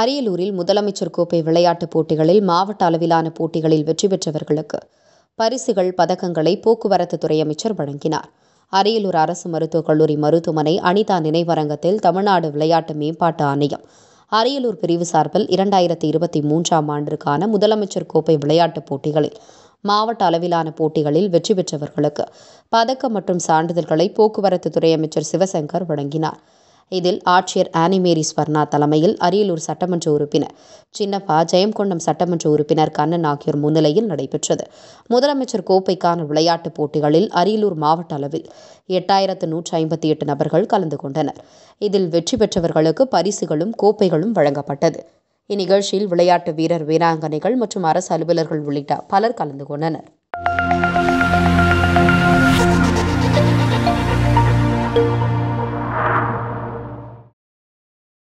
அரியலூரில் முதலமைச்சர் கோப்பை விளையாட்டுப் போட்டிகளில் மாவட்ட அளவிலான போட்டிகளில் வெற்றி பெற்றவர்களுக்கு பரிசுகள் பதக்கங்களை போக்குவரத்து துறை அமைச்சர் வழங்கினார் அரியலூர் அரசு மருத்துவக் கல்லூரி மருத்துவமனை அனிதா நினைவரங்கத்தில் தமிழ்நாடு விளையாட்டு மேம்பாட்டு ஆணையம் அரியலூர் பிரிவு சார்பில் இரண்டாயிரத்தி இருபத்தி மூன்றாம் ஆண்டிற்கான முதலமைச்சர் கோப்பை விளையாட்டுப் போட்டிகளில் மாவட்ட அளவிலான போட்டிகளில் வெற்றி பெற்றவர்களுக்கு பதக்கம் மற்றும் சான்றிதழ்களை போக்குவரத்து துறை அமைச்சர் சிவசங்கர் வழங்கினார் இதில் ஆட்சியர் ஆனிமேரி ஸ்வர்ணா தலைமையில் அரியலூர் சட்டமன்ற உறுப்பினர் சின்னப்பா ஜெயங்கொண்டம் சட்டமன்ற உறுப்பினர் கண்ணன் ஆகியோர் முன்னிலையில் நடைபெற்றது முதலமைச்சர் கோப்பைக்கான விளையாட்டுப் போட்டிகளில் அரியலூர் மாவட்ட அளவில் எட்டாயிரத்து நூற்றி ஐம்பத்தி எட்டு நபர்கள் கலந்து கொண்டனர் இதில் வெற்றி பெற்றவர்களுக்கு பரிசுகளும் கோப்பைகளும் வழங்கப்பட்டது இந்நிகழ்ச்சியில் விளையாட்டு வீரர் வீராங்கனைகள் மற்றும் அரசு அலுவலர்கள் உள்ளிட்ட பலர் கலந்து கொண்டனர்